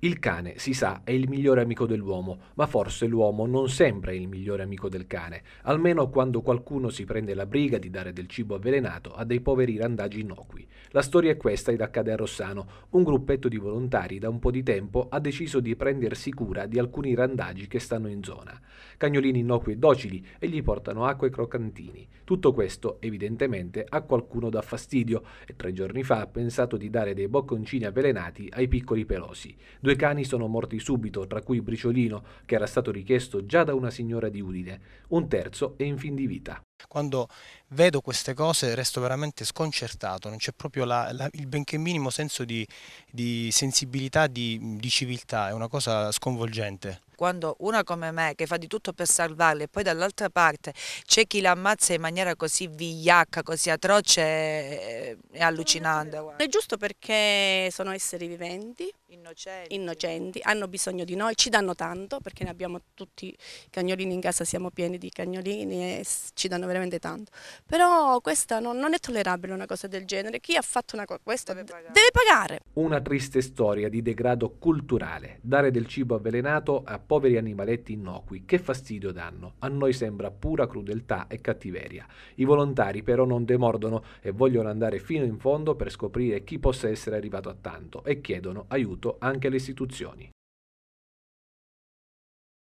Il cane, si sa, è il migliore amico dell'uomo, ma forse l'uomo non sempre è il migliore amico del cane, almeno quando qualcuno si prende la briga di dare del cibo avvelenato a dei poveri randagi innocui. La storia è questa ed accade a Rossano. Un gruppetto di volontari da un po' di tempo ha deciso di prendersi cura di alcuni randagi che stanno in zona. Cagnolini innocui e docili e gli portano acqua e croccantini. Tutto questo, evidentemente, a qualcuno dà fastidio e tre giorni fa ha pensato di dare dei bocconcini avvelenati ai piccoli pelosi Due cani sono morti subito, tra cui Briciolino, che era stato richiesto già da una signora di Udine. Un terzo è in fin di vita. Quando vedo queste cose resto veramente sconcertato, non c'è proprio la, la, il benché minimo senso di, di sensibilità, di, di civiltà, è una cosa sconvolgente quando una come me che fa di tutto per salvarli e poi dall'altra parte c'è chi la ammazza in maniera così vigliacca, così atroce, è, eh, eh, è allucinante. Guarda. È giusto perché sono esseri viventi, innocenti. innocenti. hanno bisogno di noi, ci danno tanto perché ne abbiamo tutti i cagnolini in casa, siamo pieni di cagnolini e ci danno veramente tanto. Però questa non, non è tollerabile una cosa del genere, chi ha fatto una cosa, questa deve pagare. deve pagare. Una triste storia di degrado culturale, dare del cibo avvelenato a poveri animaletti innocui. Che fastidio danno. A noi sembra pura crudeltà e cattiveria. I volontari però non demordono e vogliono andare fino in fondo per scoprire chi possa essere arrivato a tanto e chiedono aiuto anche alle istituzioni.